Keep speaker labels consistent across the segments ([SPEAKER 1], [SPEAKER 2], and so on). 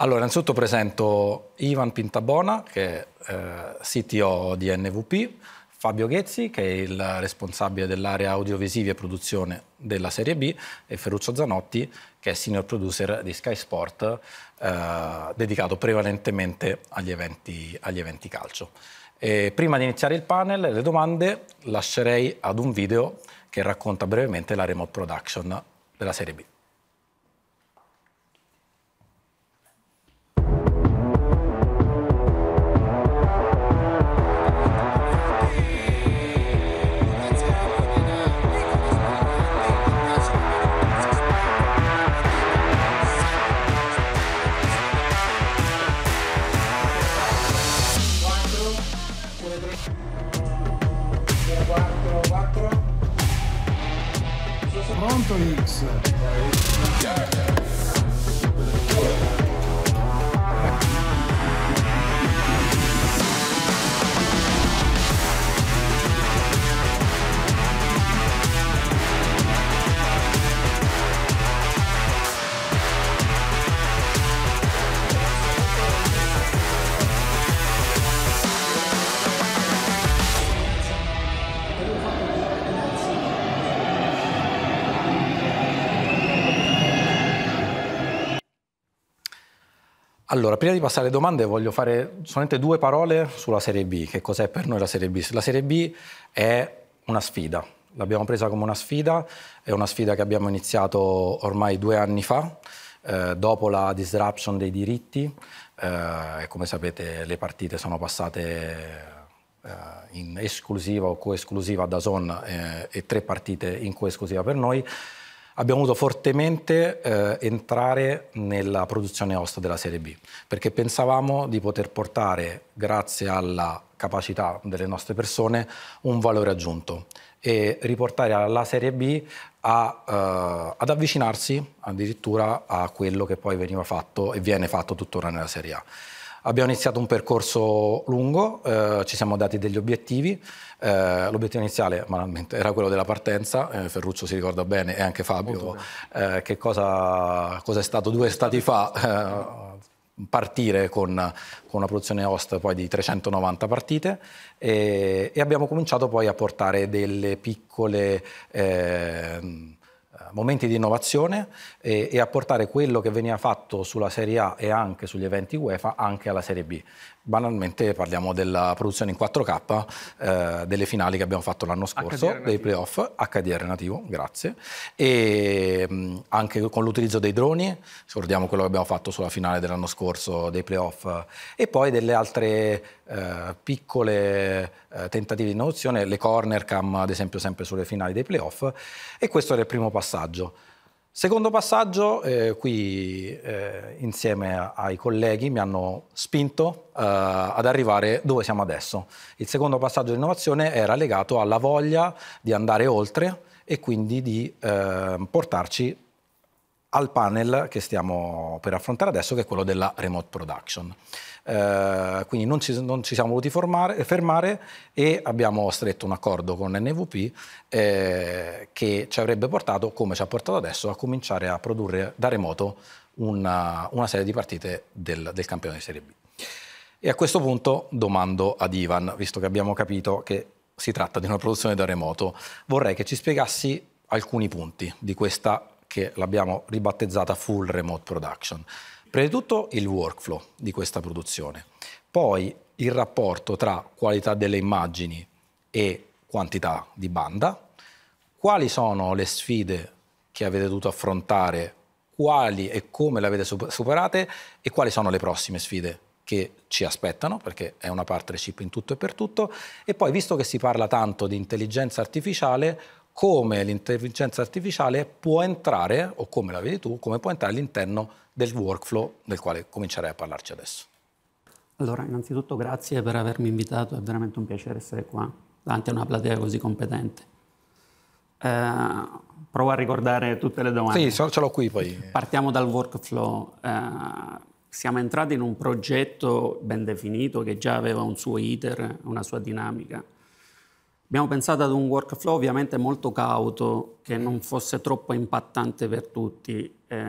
[SPEAKER 1] Allora, innanzitutto presento Ivan Pintabona, che è eh, CTO di NVP, Fabio Ghezzi, che è il responsabile dell'area audiovisivi e produzione della Serie B, e Ferruccio Zanotti, che è senior producer di Sky Sport, eh, dedicato prevalentemente agli eventi, agli eventi calcio. E prima di iniziare il panel le domande, lascerei ad un video che racconta brevemente la remote production della Serie B. Phoenix. Allora, prima di passare alle domande voglio fare solamente due parole sulla Serie B, che cos'è per noi la Serie B. La Serie B è una sfida, l'abbiamo presa come una sfida, è una sfida che abbiamo iniziato ormai due anni fa, eh, dopo la disruption dei diritti, eh, come sapete le partite sono passate eh, in esclusiva o coesclusiva da Zon eh, e tre partite in coesclusiva per noi abbiamo dovuto fortemente eh, entrare nella produzione host della Serie B, perché pensavamo di poter portare, grazie alla capacità delle nostre persone, un valore aggiunto e riportare la Serie B a, eh, ad avvicinarsi addirittura a quello che poi veniva fatto e viene fatto tuttora nella Serie A. Abbiamo iniziato un percorso lungo, eh, ci siamo dati degli obiettivi. Eh, l'obiettivo iniziale, malamente, era quello della partenza. Eh, Ferruccio si ricorda bene e anche Fabio eh, che cosa, cosa, è stato due stati fa eh, partire con, con, una produzione host poi di 390 partite e, e abbiamo cominciato poi a portare delle piccole eh, momenti di innovazione e, e, a portare quello che veniva fatto sulla Serie A e anche sugli eventi UEFA anche alla Serie B. Banalmente parliamo della produzione in 4K eh, delle finali che abbiamo fatto l'anno scorso, dei playoff, HDR nativo, grazie, e mh, anche con l'utilizzo dei droni, ricordiamo quello che abbiamo fatto sulla finale dell'anno scorso dei playoff, e poi delle altre eh, piccole eh, tentativi di innovazione, le corner cam ad esempio sempre sulle finali dei playoff, e questo era il primo passaggio. Secondo passaggio, eh, qui eh, insieme ai colleghi mi hanno spinto eh, ad arrivare dove siamo adesso. Il secondo passaggio di innovazione era legato alla voglia di andare oltre e quindi di ehm, portarci al panel che stiamo per affrontare adesso, che è quello della remote production. Eh, quindi non ci, non ci, siamo voluti formare, fermare e abbiamo stretto un accordo con NVP eh, che ci avrebbe portato, come ci ha portato adesso, a cominciare a produrre da remoto una, una serie di partite del, del campione di Serie B. E a questo punto domando ad Ivan, visto che abbiamo capito che si tratta di una produzione da remoto, vorrei che ci spiegassi alcuni punti di questa che l'abbiamo ribattezzata full remote production. Prima di tutto il workflow di questa produzione, poi il rapporto tra qualità delle immagini e quantità di banda, quali sono le sfide che avete dovuto affrontare, quali e come le avete superate e quali sono le prossime sfide che ci aspettano, perché è una partnership in tutto e per tutto, e poi visto che si parla tanto di intelligenza artificiale, come l'intelligenza artificiale può entrare, o come la vedi tu, come può entrare all'interno del workflow del quale comincerei a parlarci adesso.
[SPEAKER 2] Allora, innanzitutto grazie per avermi invitato, è veramente un piacere essere qua, davanti a una platea così competente. Eh, provo a ricordare tutte le domande. Sì, ce l'ho qui poi. Partiamo dal workflow. Eh, siamo entrati in un progetto ben definito che già aveva un suo iter, una sua dinamica Abbiamo pensato ad un workflow ovviamente molto cauto, che non fosse troppo impattante per tutti, eh,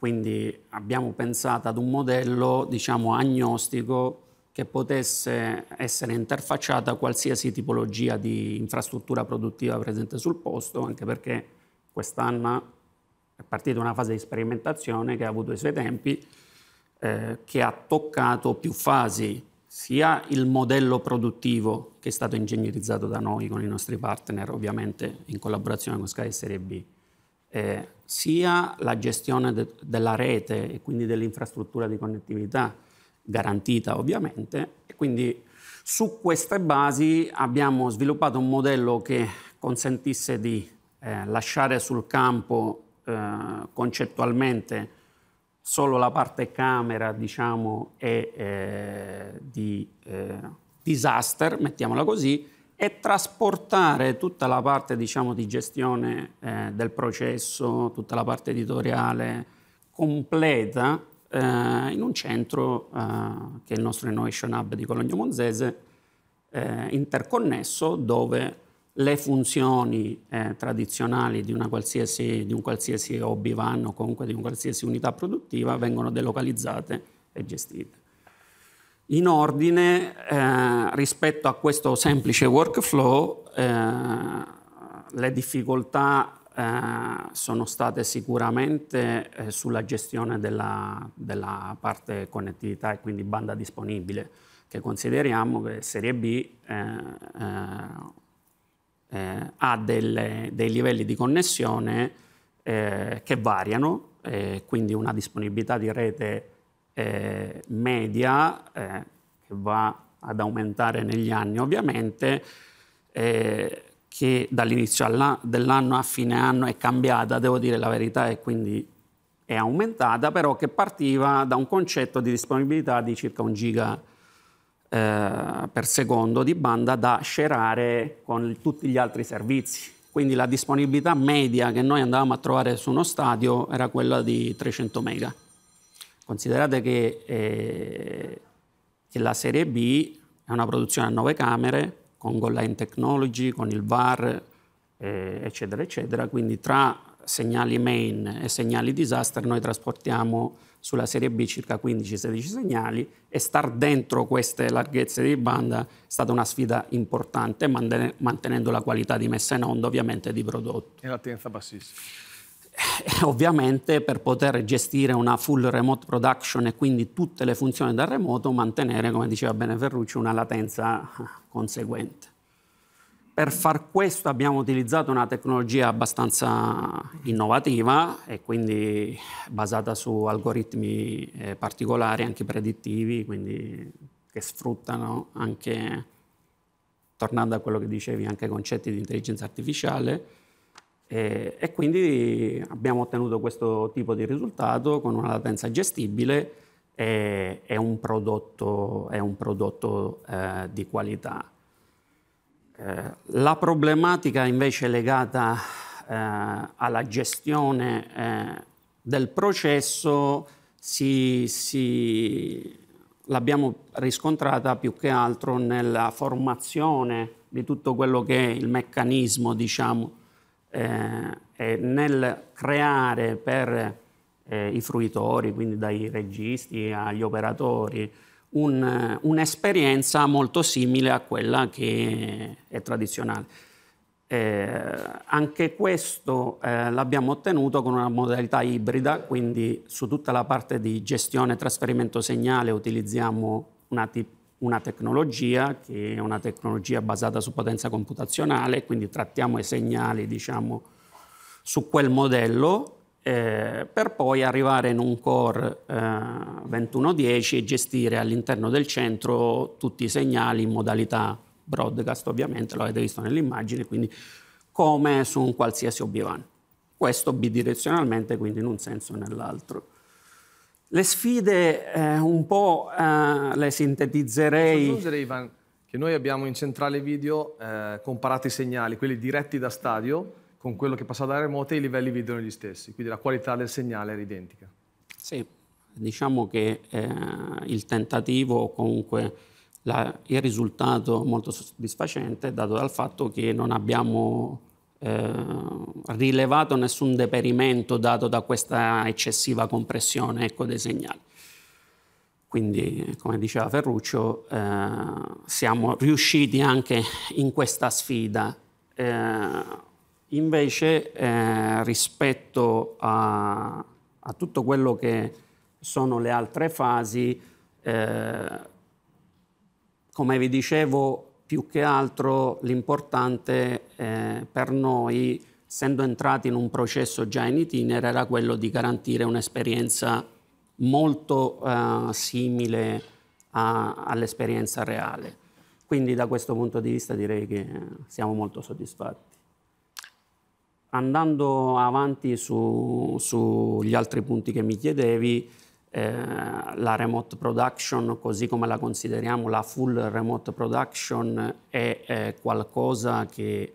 [SPEAKER 2] quindi abbiamo pensato ad un modello diciamo agnostico che potesse essere interfacciato a qualsiasi tipologia di infrastruttura produttiva presente sul posto, anche perché quest'anno è partita una fase di sperimentazione che ha avuto i suoi tempi, eh, che ha toccato più fasi sia il modello produttivo che è stato ingegnerizzato da noi con i nostri partner, ovviamente in collaborazione con Sky Serie B, eh, sia la gestione de- della rete e quindi dell'infrastruttura di connettività garantita ovviamente e quindi su queste basi abbiamo sviluppato un modello che consentisse di eh, lasciare sul campo eh, concettualmente solo la parte camera diciamo, è eh, di eh, disaster, mettiamola così, e trasportare tutta la parte diciamo, di gestione eh, del processo, tutta la parte editoriale completa eh, in un centro eh, che è il nostro Innovation Hub di Cologno Monzese, eh, interconnesso, dove le funzioni eh, tradizionali di, di, un qualsiasi hobby vanno, comunque di una qualsiasi unità produttiva, vengono delocalizzate e gestite. In ordine, eh, rispetto a questo semplice workflow, eh, le difficoltà eh, sono state sicuramente eh, sulla gestione della, della parte connettività e quindi banda disponibile, che consideriamo che Serie B eh, eh, ha delle, dei livelli di connessione eh, che variano, eh, quindi una disponibilità di rete eh, media eh, che va ad aumentare negli anni ovviamente, che dall'inizio dell'anno a fine anno è cambiata, devo dire la verità, e quindi è aumentata, però che partiva da un concetto di disponibilità di circa un giga eh, per secondo di banda da scerare con tutti gli altri servizi. Quindi la disponibilità media che noi andavamo a trovare su uno stadio era quella di 300 mega. Considerate che, eh, che la serie B è una produzione a nove camere, con goal line technology, con il VAR, eh, eccetera, eccetera. Quindi tra segnali main e segnali disaster noi trasportiamo sulla Serie B circa 15-16 segnali e star dentro queste larghezze di banda è stata una sfida importante mantenendo la qualità di messa in onda ovviamente di prodotto. E
[SPEAKER 3] l'attenza bassissima.
[SPEAKER 2] E eh, eh, ovviamente per poter gestire una full remote production e quindi tutte le funzioni da remoto mantenere, come diceva bene Ferruccio, una latenza ah, conseguente. Per far questo abbiamo utilizzato una tecnologia abbastanza innovativa e quindi basata su algoritmi eh, particolari, anche predittivi, quindi che sfruttano anche, tornando a quello che dicevi, anche concetti di intelligenza artificiale. E, e quindi abbiamo ottenuto questo tipo di risultato con una latenza gestibile e, e un prodotto, un prodotto eh, di qualità. Eh, la problematica invece legata eh, alla gestione eh, del processo si, si, l'abbiamo riscontrata più che altro nella formazione di tutto quello che è il meccanismo, diciamo, eh, e nel creare per eh, i fruitori, quindi dai registi agli operatori, un, eh, un'esperienza molto simile a quella che è tradizionale. Eh, anche questo eh, l'abbiamo ottenuto con una modalità ibrida, quindi su tutta la parte di gestione e trasferimento segnale utilizziamo una, tip- una tecnologia che è una tecnologia basata su potenza computazionale, quindi trattiamo i segnali diciamo, su quel modello eh, per poi arrivare in un core eh, 2110 e gestire all'interno del centro tutti i segnali in modalità broadcast, ovviamente, lo avete visto nell'immagine, quindi come su un qualsiasi obivan. Questo bidirezionalmente, quindi in un senso o nell'altro. Le sfide eh, un po' eh, le sintetizzerei... Aggiungere, Ivan, che noi
[SPEAKER 3] abbiamo in centrale video eh, comparati i segnali, quelli diretti da stadio, con quello che passa da remote i livelli vedono gli stessi, quindi la qualità del segnale era identica.
[SPEAKER 2] Sì, diciamo che eh, il tentativo o comunque la, il risultato molto soddisfacente è dato dal fatto che non abbiamo eh, rilevato nessun deperimento dato da questa eccessiva compressione ecco, dei segnali. Quindi, come diceva Ferruccio, eh, siamo riusciti anche in questa sfida. Eh, Invece eh, rispetto a, a, tutto quello che sono le altre fasi, eh, come vi dicevo, più che altro l'importante eh, per noi, essendo entrati in un processo già in itinere, era quello di garantire un'esperienza molto eh, simile all'esperienza reale. Quindi da questo punto di vista direi che siamo molto soddisfatti andando avanti sugli su altri punti che mi chiedevi, eh, la remote production, così come la consideriamo, la full remote production è, è qualcosa che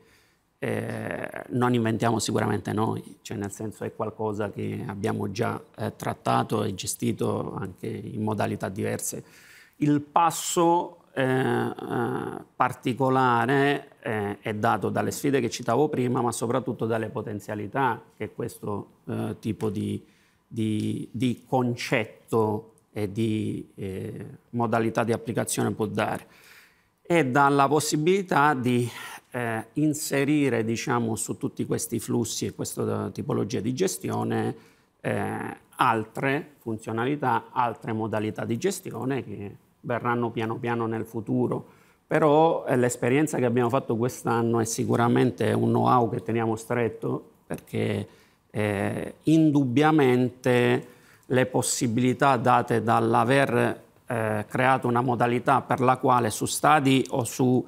[SPEAKER 2] eh, non inventiamo sicuramente noi, cioè nel senso è qualcosa che abbiamo già eh, trattato e gestito anche in modalità diverse. Il passo eh, eh, particolare eh, è dato dalle sfide che citavo prima, ma soprattutto dalle potenzialità che questo eh, tipo di, di, di, concetto e di eh, modalità di applicazione può dare e dalla possibilità di eh, inserire diciamo, su tutti questi flussi e questa eh, tipologia di gestione eh, altre funzionalità, altre modalità di gestione che verranno piano piano nel futuro, però eh, l'esperienza che abbiamo fatto quest'anno è sicuramente un know-how che teniamo stretto perché eh, indubbiamente le possibilità date dall'aver eh, creato una modalità per la quale su stadi o su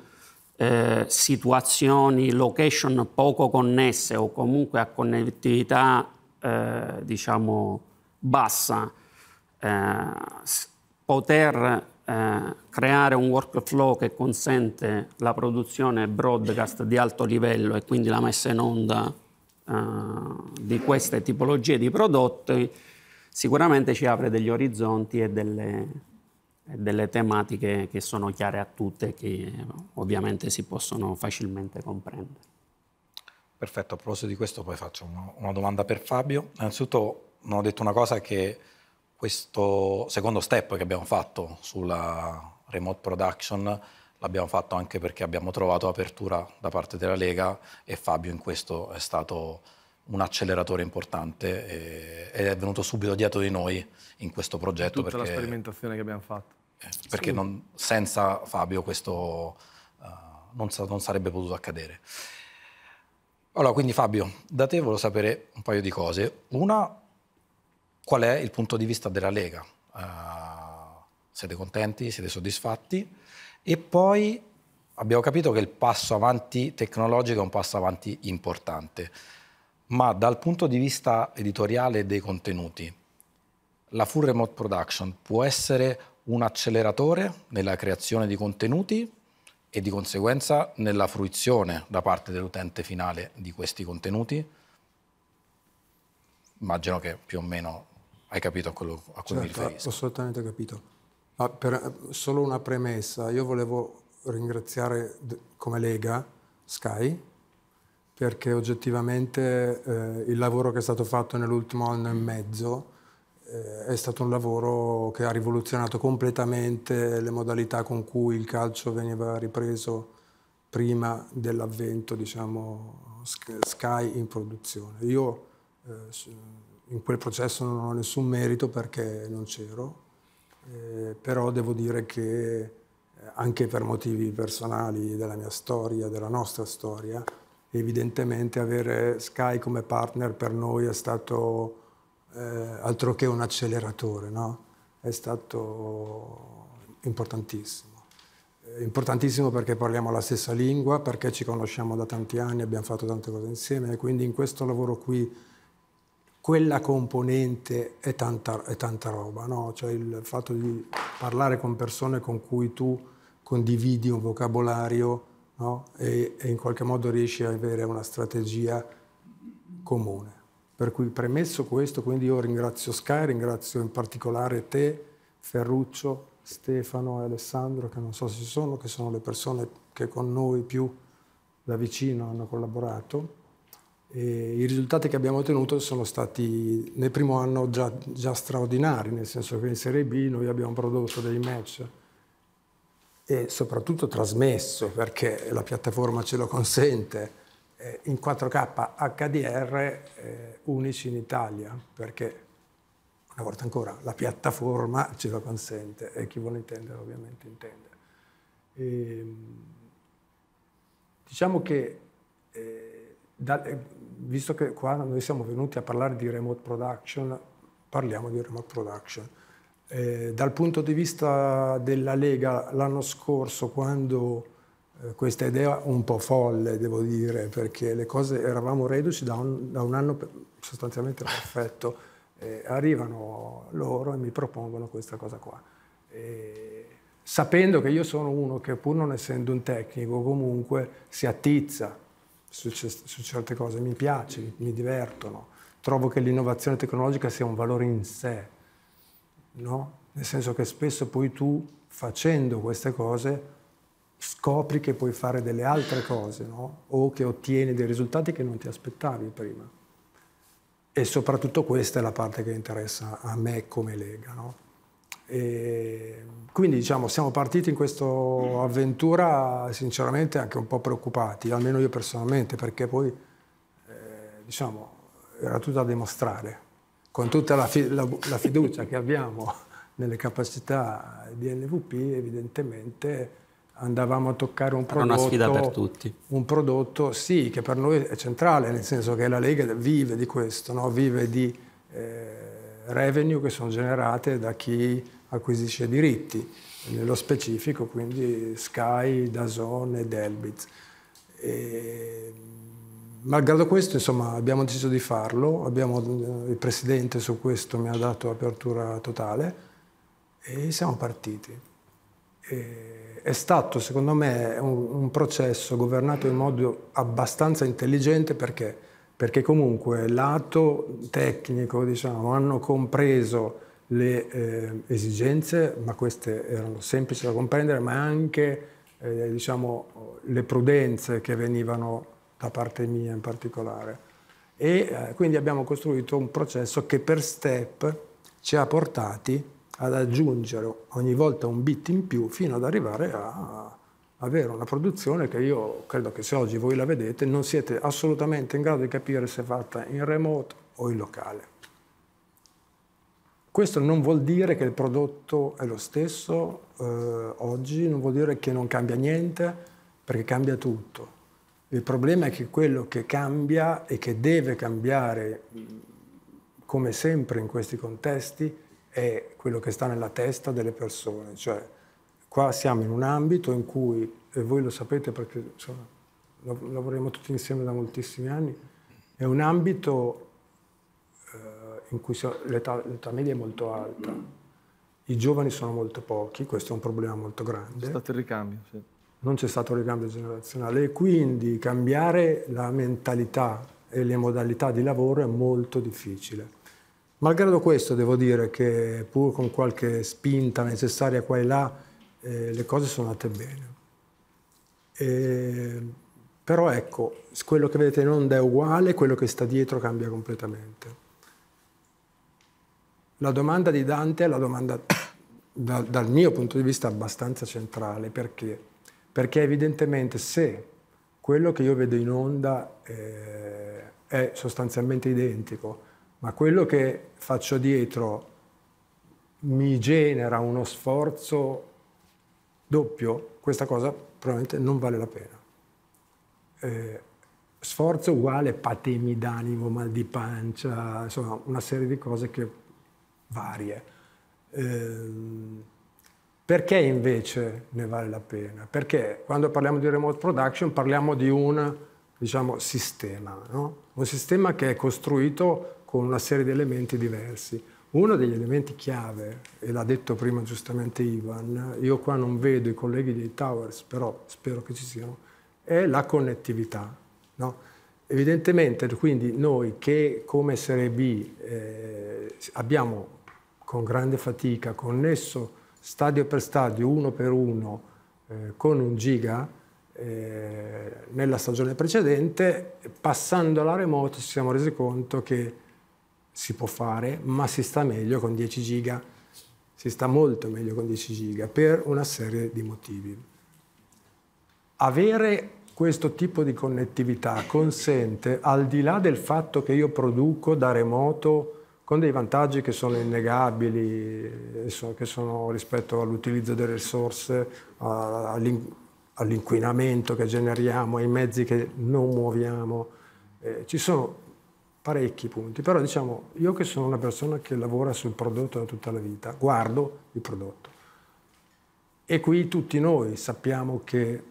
[SPEAKER 2] eh, situazioni, location poco connesse o comunque a connettività eh, diciamo bassa, eh, poter eh, creare un workflow che consente la produzione broadcast di alto livello e quindi la messa in onda eh, di queste tipologie di prodotti, sicuramente ci apre degli orizzonti e delle, e delle tematiche che sono chiare a tutte e che ovviamente si possono facilmente comprendere. Perfetto, a proposito di questo
[SPEAKER 1] poi faccio una, una domanda per Fabio. Innanzitutto non ho detto una cosa che questo secondo step che abbiamo fatto sulla remote production l'abbiamo fatto anche perché abbiamo trovato apertura da parte della Lega e Fabio in questo è stato un acceleratore importante ed è venuto subito dietro di noi in questo progetto. Tutta perché, la
[SPEAKER 3] sperimentazione che abbiamo fatto. Eh, perché sì.
[SPEAKER 1] non, senza Fabio questo uh, non, non sarebbe potuto accadere. Allora, quindi Fabio, da te volevo sapere un paio di cose. Una, qual è il punto di vista della Lega. Uh, siete contenti? Siete soddisfatti? E poi abbiamo capito che il passo avanti tecnologico è un passo avanti importante, ma dal punto di vista editoriale dei contenuti, la full remote production può essere un acceleratore nella creazione di contenuti e di conseguenza nella fruizione da parte dell'utente finale di questi contenuti? Immagino che più o meno hai capito a, quello, a cui certo, mi riferisco?
[SPEAKER 4] Ho assolutamente capito. Ma per, solo una premessa, io volevo ringraziare come Lega Sky perché oggettivamente eh, il lavoro che è stato fatto nell'ultimo anno e mezzo eh, è stato un lavoro che ha rivoluzionato completamente le modalità con cui il calcio veniva ripreso prima dell'avvento, diciamo, Sky in produzione. Io eh, in quel processo non ho nessun merito perché non c'ero, eh, però devo dire che eh, anche per motivi personali della mia storia, della nostra storia, evidentemente avere Sky come partner per noi è stato eh, altro che un acceleratore, no? è stato importantissimo. Eh, importantissimo perché parliamo la stessa lingua, perché ci conosciamo da tanti anni, abbiamo fatto tante cose insieme e quindi in questo lavoro qui quella componente è tanta, è tanta roba, no? cioè il fatto di parlare con persone con cui tu condividi un vocabolario no? e, e in qualche modo riesci ad avere una strategia comune. Per cui premesso questo, quindi io ringrazio Sky, ringrazio in particolare te, Ferruccio, Stefano e Alessandro, che non so se ci sono, che sono le persone che con noi più da vicino hanno collaborato e I risultati che abbiamo ottenuto sono stati nel primo anno già, già straordinari, nel senso che in Serie B noi abbiamo prodotto dei match e soprattutto trasmesso, perché la piattaforma ce lo consente, in 4K HDR unici in Italia, perché una volta ancora la piattaforma ce lo consente e chi vuole intendere ovviamente intende. E, ehm, diciamo che eh, da, visto che qua noi siamo venuti a parlare di remote production, parliamo di remote production. Eh, dal punto di vista della Lega, l'anno scorso, quando eh, questa idea un po' folle, devo dire, perché le cose eravamo reduci da un, da un anno sostanzialmente perfetto, eh, arrivano loro e mi propongono questa cosa qua. Eh, sapendo che io sono uno che pur non essendo un tecnico comunque si attizza su, su certe cose, mi piace, mi divertono, trovo che l'innovazione tecnologica sia un valore in sé, no? nel senso che spesso poi tu facendo queste cose scopri che puoi fare delle altre cose no? o che ottieni dei risultati che non ti aspettavi prima. E soprattutto questa è la parte che interessa a me come Lega. No? E ehm, quindi diciamo, siamo partiti in questa avventura sinceramente anche un po' preoccupati, almeno io personalmente, perché poi eh, diciamo, era tutto da dimostrare, con tutta la, fi la, la fiducia che abbiamo nelle capacità di NVP evidentemente andavamo a toccare un prodotto, una sfida per tutti. un prodotto sì che per noi è centrale, nel senso che la Lega vive di questo, no? vive di eh, revenue che sono generate da chi acquisisce diritti, nello specifico quindi Sky, Dazon ed Elbit. E, malgrado questo insomma, abbiamo deciso di farlo, abbiamo, eh, il Presidente su questo mi ha dato apertura totale e siamo partiti. E, è stato secondo me un, un processo governato in modo abbastanza intelligente perché perché comunque lato tecnico diciamo, hanno compreso le eh, esigenze, ma queste erano semplici da comprendere, ma anche eh, diciamo, le prudenze che venivano da parte mia in particolare. E eh, quindi abbiamo costruito un processo che per step ci ha portati ad aggiungere ogni volta un bit in più fino ad arrivare a avere una produzione che io credo che se oggi voi la vedete non siete assolutamente in grado di capire se è fatta in remoto o in locale. Questo non vuol dire che il prodotto è lo stesso eh, oggi, non vuol dire che non cambia niente, perché cambia tutto. Il problema è che quello che cambia e che deve cambiare, come sempre in questi contesti, è quello che sta nella testa delle persone, cioè Qua siamo in un ambito in cui, e voi lo sapete perché insomma, lavoriamo tutti insieme da moltissimi anni, è un ambito eh, in cui l'età, media è molto alta, i giovani sono molto pochi, questo è un problema molto grande. C'è stato
[SPEAKER 3] il ricambio, sì.
[SPEAKER 4] Non c'è stato il ricambio generazionale e quindi cambiare la mentalità e le modalità di lavoro è molto difficile. Malgrado questo devo dire che pur con qualche spinta necessaria qua e là, eh, le cose sono andate bene. E, però ecco, quello che vedete in onda è uguale, quello che sta dietro cambia completamente. La domanda di Dante è la domanda, da, dal mio punto di vista, abbastanza centrale. Perché? Perché evidentemente se quello che io vedo in onda eh, è sostanzialmente identico, ma quello che faccio dietro mi genera uno sforzo doppio, questa cosa probabilmente non vale la pena. Eh, sforzo uguale, patemi d'animo, mal di pancia, insomma una serie di cose che varie. Ehm, perché invece ne vale la pena? Perché quando parliamo di remote production parliamo di un diciamo, sistema, no? un sistema che è costruito con una serie di elementi diversi. Uno degli elementi chiave, e l'ha detto prima giustamente Ivan, io qua non vedo i colleghi dei Towers, però spero che ci siano, è la connettività. No? Evidentemente quindi noi che come Serie B eh, abbiamo con grande fatica connesso stadio per stadio, uno per uno, eh, con un giga, eh, nella stagione precedente, passando alla remoto, ci siamo resi conto che si può fare, ma si sta meglio con 10 giga, si sta molto meglio con 10 giga per una serie di motivi. Avere questo tipo di connettività consente, al di là del fatto che io produco da remoto con dei vantaggi che sono innegabili, eh, che sono rispetto all'utilizzo delle risorse, all'inquinamento che generiamo, ai mezzi che non muoviamo, eh, ci sono parecchi punti, però diciamo io che sono una persona che lavora sul prodotto da tutta la vita, guardo il prodotto. E qui tutti noi sappiamo che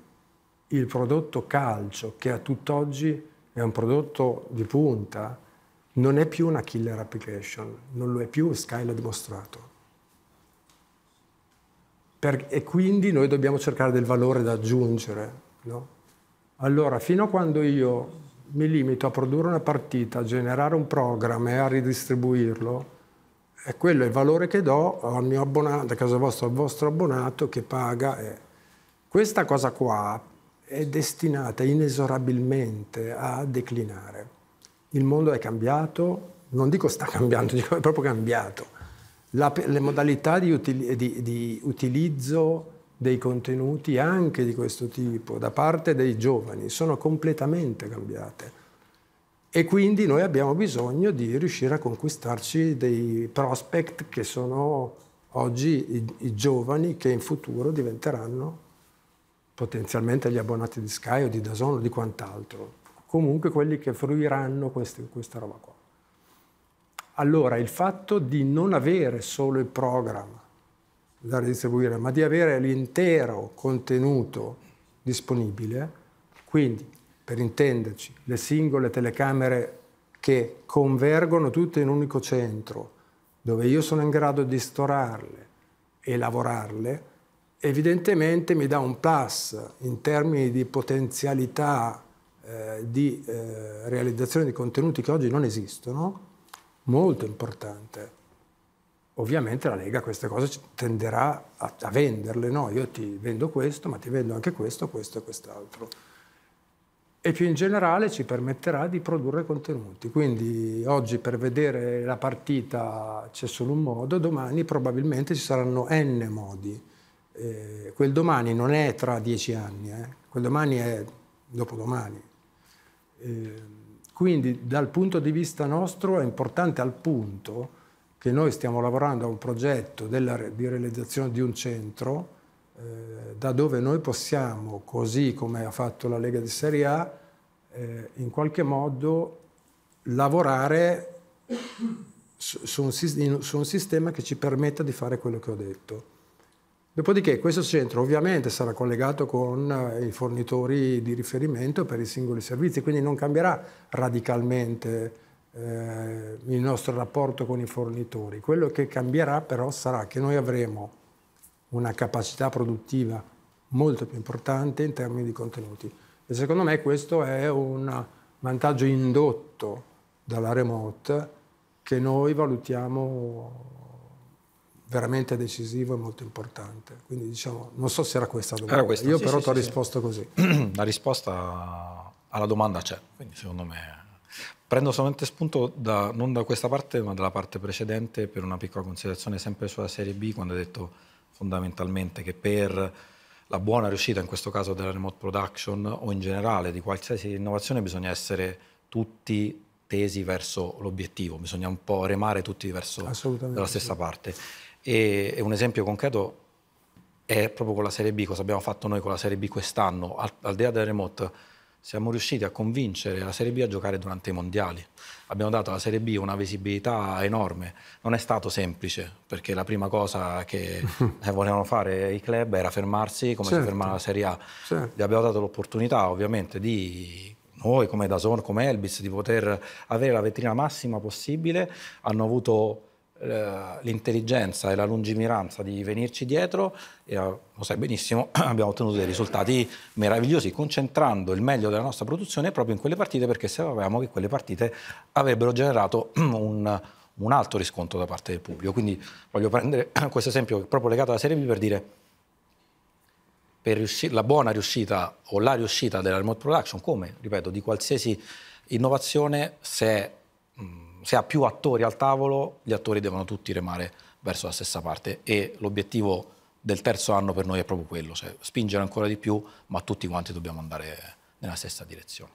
[SPEAKER 4] il prodotto calcio, che a tutt'oggi è un prodotto di punta, non è più una killer application, non lo è più, Sky l'ha dimostrato. Per, e quindi noi dobbiamo cercare del valore da aggiungere. No? Allora, fino a quando io mi limito a produrre una partita, a generare un programma e a ridistribuirlo, è quello il valore che do al mio abbonato, a casa vostra, al vostro abbonato che paga. Eh. Questa cosa qua è destinata inesorabilmente a declinare. Il mondo è cambiato, non dico sta cambiando, dico è proprio cambiato. La, le modalità di, util, di, di utilizzo dei contenuti anche di questo tipo da parte dei giovani sono completamente cambiate e quindi noi abbiamo bisogno di riuscire a conquistarci dei prospect che sono oggi i, i giovani che in futuro diventeranno potenzialmente gli abbonati di Sky o di Dazon o di quant'altro, comunque quelli che fruiranno queste, questa roba qua. Allora, il fatto di non avere solo il programma, da redistribuire, ma di avere l'intero contenuto disponibile, quindi per intenderci le singole telecamere che convergono tutte in un unico centro, dove io sono in grado di storarle e lavorarle, evidentemente mi dà un plus in termini di potenzialità eh, di eh, realizzazione di contenuti che oggi non esistono, molto importante ovviamente la Lega queste cose tenderà a, a venderle, no? Io ti vendo questo, ma ti vendo anche questo, questo e quest'altro. E più in generale ci permetterà di produrre contenuti. Quindi oggi per vedere la partita c'è solo un modo, domani probabilmente ci saranno n modi. Eh, quel domani non è tra dieci anni, eh? quel domani è dopodomani. Eh, quindi dal punto di vista nostro è importante al punto che noi stiamo lavorando a un progetto della, di realizzazione di un centro eh, da dove noi possiamo, così come ha fatto la Lega di Serie A, eh, in qualche modo lavorare su, su, un, su un sistema che ci permetta di fare quello che ho detto. Dopodiché questo centro ovviamente sarà collegato con eh, i fornitori di riferimento per i singoli servizi, quindi non cambierà radicalmente eh, il nostro rapporto con i fornitori. Quello che cambierà però sarà che noi avremo una capacità produttiva molto più importante in termini di contenuti. E secondo me questo è un vantaggio indotto dalla remote che noi valutiamo veramente decisivo e molto importante. Quindi diciamo, non so se era questa la domanda, questa. io sì, però sì, ti ho sì, risposto così.
[SPEAKER 1] La risposta alla domanda c'è, quindi secondo me Prendo solamente spunto da, non da questa parte, ma dalla parte precedente per una piccola considerazione sempre sulla Serie B, quando hai detto fondamentalmente che per la buona riuscita in questo caso della remote production o in generale di qualsiasi innovazione bisogna essere tutti tesi verso l'obiettivo, bisogna un po' remare tutti verso la stessa sì. parte. E, e un esempio concreto è proprio con la Serie B, cosa abbiamo fatto noi con la Serie B quest'anno, al, al di là del remote siamo riusciti a convincere la Serie B a giocare durante i mondiali. Abbiamo dato alla Serie B una visibilità enorme. Non è stato semplice, perché la prima cosa che eh, volevano fare i club era fermarsi come certo. si fermava la Serie A. Certo. Gli abbiamo dato l'opportunità, ovviamente, di noi, come Dazon, come Elvis, di poter avere la vetrina massima possibile. Hanno avuto eh, l'intelligenza e la lungimiranza di venirci dietro e eh, lo sai benissimo abbiamo ottenuto dei risultati meravigliosi concentrando il meglio della nostra produzione proprio in quelle partite perché sapevamo che quelle partite avrebbero generato un, un alto riscontro da parte del pubblico quindi voglio prendere questo esempio proprio legato alla Serie B per dire per la buona riuscita o la riuscita della remote production come ripeto di qualsiasi innovazione se è se ha più attori al tavolo, gli attori devono tutti remare verso la stessa parte e l'obiettivo del terzo anno per noi è proprio quello, cioè spingere ancora di più, ma tutti quanti dobbiamo andare nella stessa direzione.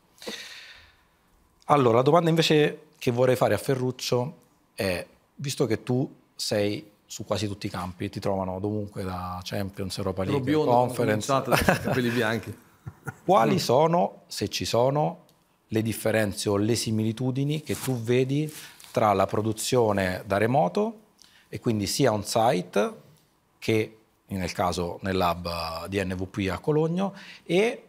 [SPEAKER 1] Allora, la domanda invece che vorrei fare a Ferruccio è, visto che tu sei su quasi tutti i campi, ti trovano dovunque da Champions, Europa League, Robiono, Conference, capelli bianchi. Quali sono, se ci sono, le differenze o le similitudini che tu vedi tra la produzione da remoto e quindi sia on site che nel caso nel lab eh, di NVP a Cologno e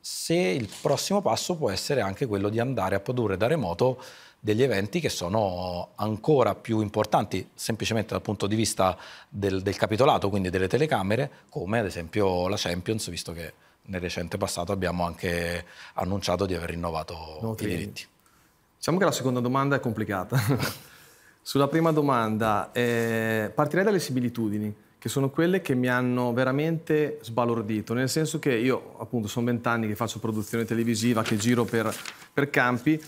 [SPEAKER 1] se il prossimo passo può essere anche quello di andare a produrre da remoto degli eventi che sono ancora più importanti semplicemente dal punto di vista del, del capitolato, quindi delle telecamere, come ad esempio la Champions, visto che nel recente
[SPEAKER 3] passato abbiamo anche annunciato di aver rinnovato no, i diritti. Diciamo che la seconda domanda è complicata. Sulla prima domanda, eh, partirei dalle similitudini, che sono quelle che mi hanno veramente sbalordito, nel senso che io appunto sono vent'anni che faccio produzione televisiva, che giro per, per campi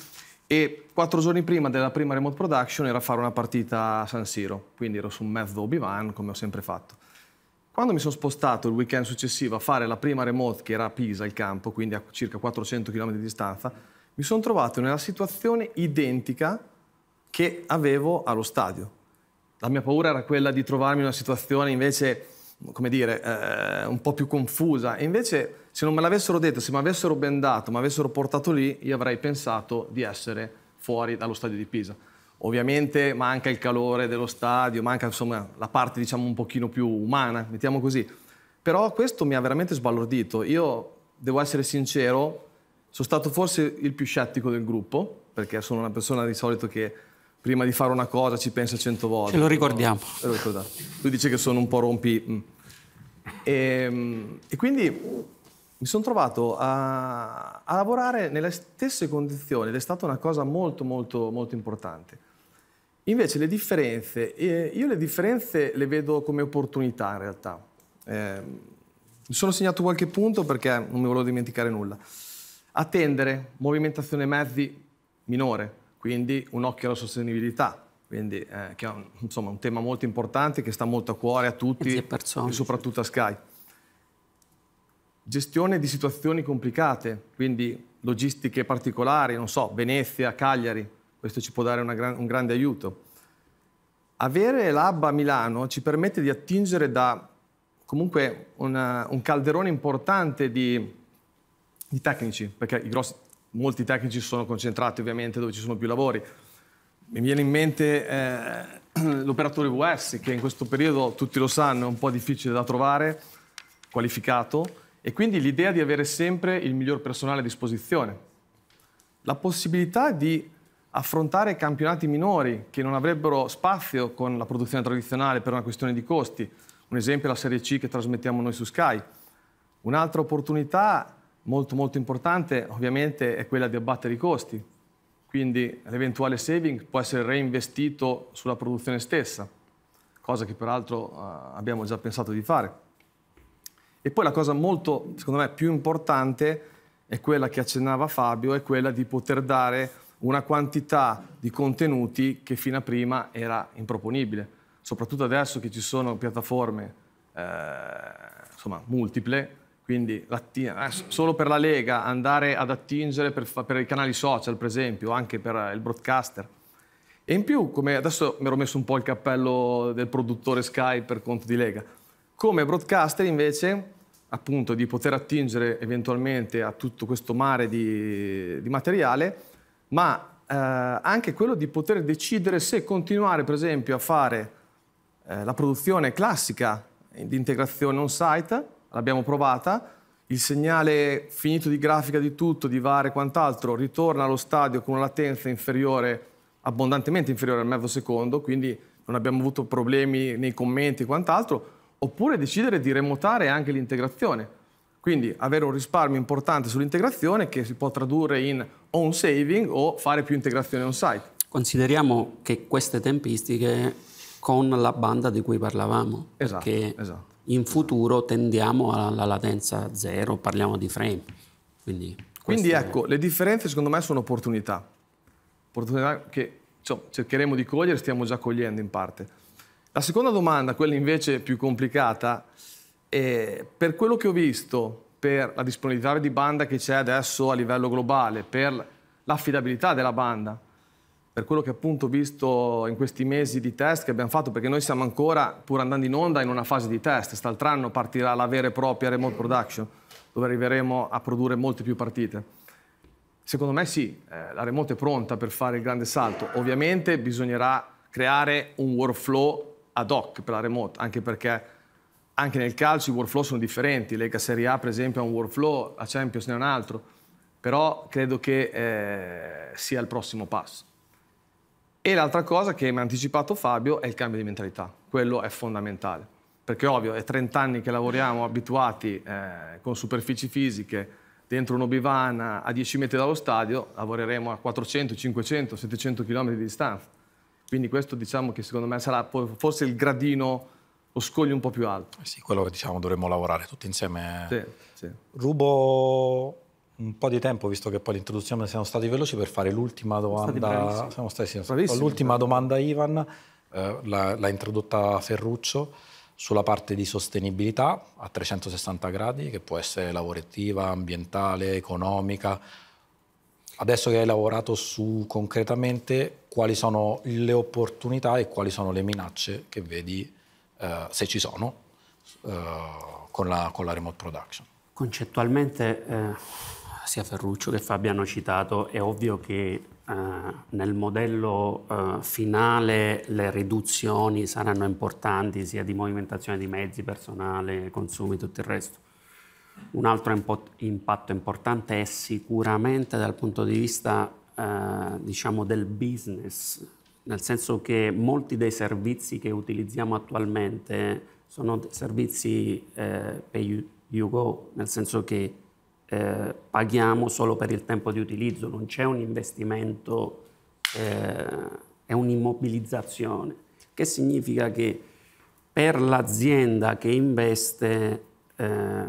[SPEAKER 3] e quattro giorni prima della prima remote production era fare una partita a San Siro, quindi ero su un mezzo Obi-Wan come ho sempre fatto. Quando mi sono spostato il weekend successivo a fare la prima remote, che era a Pisa, il campo, quindi a circa 400 km di distanza, mi sono trovato nella situazione identica che avevo allo stadio. La mia paura era quella di trovarmi in una situazione invece, come dire, eh, un po' più confusa. E invece, se non me l'avessero detto, se mi avessero bendato, mi avessero portato lì, io avrei pensato di essere fuori dallo stadio di Pisa. Ovviamente manca il calore dello stadio, manca insomma, la parte diciamo un pochino più umana, mettiamo così. Però questo mi ha veramente sbalordito. Io devo essere sincero, sono stato forse il più scettico del gruppo, perché sono una persona di solito che prima di fare una cosa ci pensa cento volte. Ce lo ricordiamo. No? Lo Lui dice che sono un po' rompi. Mm. E, ehm, e quindi mi sono trovato a, a lavorare nelle stesse condizioni ed è stata una cosa molto molto molto importante. Invece le differenze, eh, io le differenze le vedo come opportunità in realtà. Eh, mi sono segnato qualche punto perché non mi volevo dimenticare nulla. Attendere, movimentazione mezzi minore, quindi un occhio alla sostenibilità, quindi eh, che è un, insomma, un tema molto importante che sta molto a cuore a tutti e soprattutto a Sky. Gestione di situazioni complicate, quindi logistiche particolari, non so, Venezia, Cagliari, questo ci può dare gran, un grande aiuto. Avere l'ABBA a Milano ci permette di attingere da comunque una, un calderone importante di, di tecnici, perché grossi, molti tecnici sono concentrati ovviamente dove ci sono più lavori. Mi viene in mente eh, l'operatore VS, che in questo periodo, tutti lo sanno, è un po' difficile da trovare, qualificato, e quindi l'idea di avere sempre il miglior personale a disposizione. La possibilità di affrontare campionati minori che non avrebbero spazio con la produzione tradizionale per una questione di costi. Un esempio è la Serie C che trasmettiamo noi su Sky. Un'altra opportunità molto molto importante ovviamente è quella di abbattere i costi. Quindi l'eventuale saving può essere reinvestito sulla produzione stessa, cosa che peraltro eh, abbiamo già pensato di fare. E poi la cosa molto, secondo me, più importante è quella che accennava Fabio, è quella di poter dare una quantità di contenuti che fino a prima era improponibile, soprattutto adesso che ci sono piattaforme eh, insomma, multiple, quindi eh, solo per la Lega andare ad attingere per, per, i canali social, per esempio, anche per il broadcaster. E in più, come adesso mi ero messo un po' il cappello del produttore Sky per conto di Lega, come broadcaster invece appunto di poter attingere eventualmente a tutto questo mare di, di materiale ma eh, anche quello di poter decidere se continuare per esempio a fare eh, la produzione classica di integrazione on-site, l'abbiamo provata, il segnale finito di grafica di tutto, di VAR e quant'altro, ritorna allo stadio con una latenza inferiore, abbondantemente inferiore al mezzo secondo, quindi non abbiamo avuto problemi nei commenti e quant'altro, oppure decidere di remotare anche l'integrazione. Quindi avere un risparmio importante sull'integrazione che si può tradurre in on saving o fare più integrazione on site.
[SPEAKER 2] Consideriamo che queste tempistiche con la banda di cui parlavamo, esatto, perché esatto. in futuro tendiamo alla latenza zero, parliamo di frame. Quindi, Quindi ecco, è... le differenze secondo me sono opportunità, opportunità
[SPEAKER 3] che cioè, cercheremo di cogliere, stiamo già cogliendo in parte. La seconda domanda, quella invece più complicata, e per quello che ho visto, per la disponibilità di banda che c'è adesso a livello globale, per l'affidabilità della banda, per quello che appunto ho visto in questi mesi di test che abbiamo fatto, perché noi siamo ancora, pur andando in onda, in una fase di test. St'altro anno partirà la vera e propria remote production, dove arriveremo a produrre molte più partite. Secondo me sì, eh, la remote è pronta per fare il grande salto. Ovviamente bisognerà creare un workflow ad hoc per la remote, anche perché anche nel calcio i workflow sono differenti, Lega Serie A per esempio ha un workflow, la Champions ne ha un altro, però credo che eh, sia il prossimo passo. E l'altra cosa che mi ha anticipato Fabio è il cambio di mentalità, quello è fondamentale, perché ovvio è 30 anni che lavoriamo abituati eh, con superfici fisiche, dentro un'obivana a 10 metri dallo stadio, lavoreremo a 400, 500, 700 km di distanza. Quindi questo diciamo che secondo me sarà forse il gradino o scoglio un po' più alto. Eh
[SPEAKER 1] sì, quello che diciamo dovremmo lavorare tutti insieme. Sì, sì.
[SPEAKER 3] Rubo
[SPEAKER 1] un po' di tempo, visto che poi l'introduzione siamo stati veloci, per fare l'ultima domanda. Siamo stati, stati l'ultima domanda Ivan, eh, l'ha introdotta Ferruccio sulla parte di sostenibilità a 360 gradi, che può essere lavorativa, ambientale, economica. Adesso che hai lavorato su concretamente, quali sono le opportunità e quali sono le minacce che vedi eh, se ci sono, eh, con, la, con, la, remote production.
[SPEAKER 2] Concettualmente eh, sia Ferruccio che Fabio hanno citato, è ovvio che eh, nel modello eh, finale le riduzioni saranno importanti sia di movimentazione di mezzi, personale, consumi e tutto il resto. Un altro impatto importante è sicuramente dal punto di vista eh, diciamo del business nel senso che molti dei servizi che utilizziamo attualmente sono servizi eh, pay you go, nel senso che eh, paghiamo solo per il tempo di utilizzo, non c'è un investimento, eh, è un'immobilizzazione, che significa che per l'azienda che investe eh,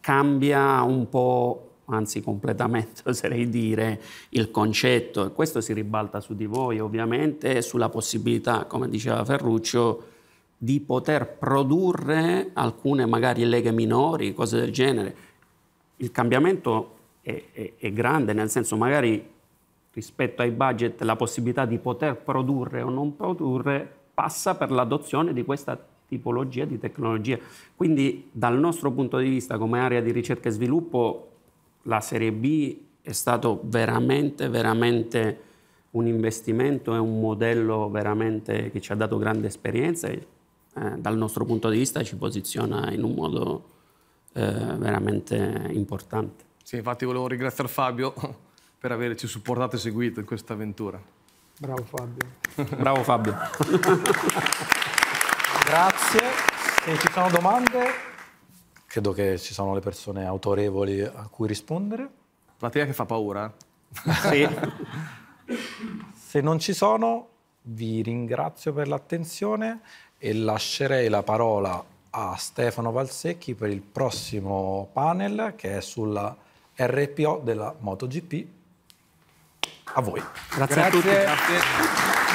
[SPEAKER 2] cambia un po' anzi completamente oserei dire, il concetto. E questo si ribalta su di voi ovviamente e sulla possibilità, come diceva Ferruccio, di poter produrre alcune magari leghe minori, cose del genere. Il cambiamento è, è, è grande, nel senso magari rispetto ai budget la possibilità di poter produrre o non produrre passa per l'adozione di questa tipologia di tecnologia. Quindi dal nostro punto di vista come area di ricerca e sviluppo la Serie B è stato veramente, veramente un investimento e un modello veramente che ci ha dato grande esperienza e eh, dal nostro punto di vista ci posiziona in un modo eh, veramente importante. Sì, infatti volevo ringraziare Fabio per averci supportato e seguito in questa avventura. Bravo Fabio. Bravo Fabio. Grazie.
[SPEAKER 1] Se ci sono domande credo che ci sono le persone autorevoli a cui rispondere. Platea che fa paura? Sì. Se non ci sono, vi ringrazio per l'attenzione e lascerei la parola a Stefano Valsecchi per il prossimo panel che è sulla RPO della MotoGP. A voi. Grazie, Grazie. a tutti.
[SPEAKER 3] Grazie.